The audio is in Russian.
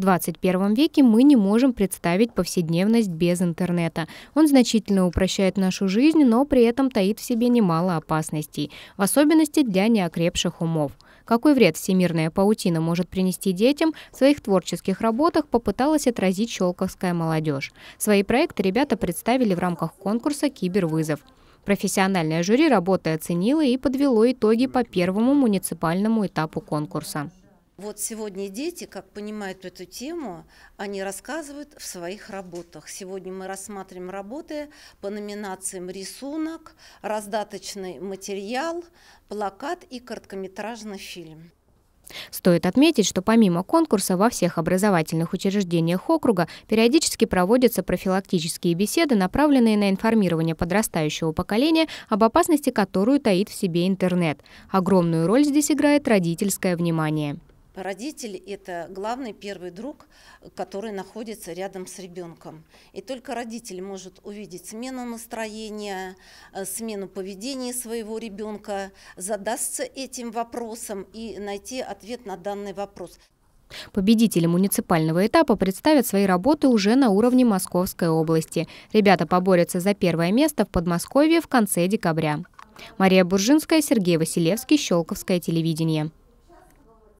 В 21 веке мы не можем представить повседневность без интернета. Он значительно упрощает нашу жизнь, но при этом таит в себе немало опасностей, в особенности для неокрепших умов. Какой вред всемирная паутина может принести детям, в своих творческих работах попыталась отразить щелковская молодежь. Свои проекты ребята представили в рамках конкурса «Кибервызов». Профессиональное жюри работы оценило и подвело итоги по первому муниципальному этапу конкурса. Вот сегодня дети, как понимают эту тему, они рассказывают в своих работах. Сегодня мы рассматриваем работы по номинациям рисунок, раздаточный материал, плакат и короткометражный фильм. Стоит отметить, что помимо конкурса во всех образовательных учреждениях округа периодически проводятся профилактические беседы, направленные на информирование подрастающего поколения об опасности, которую таит в себе интернет. Огромную роль здесь играет родительское внимание. Родитель – это главный первый друг, который находится рядом с ребенком. И только родитель может увидеть смену настроения, э, смену поведения своего ребенка, задастся этим вопросом и найти ответ на данный вопрос. Победители муниципального этапа представят свои работы уже на уровне Московской области. Ребята поборются за первое место в Подмосковье в конце декабря. Мария Буржинская, Сергей Василевский, Щелковское телевидение.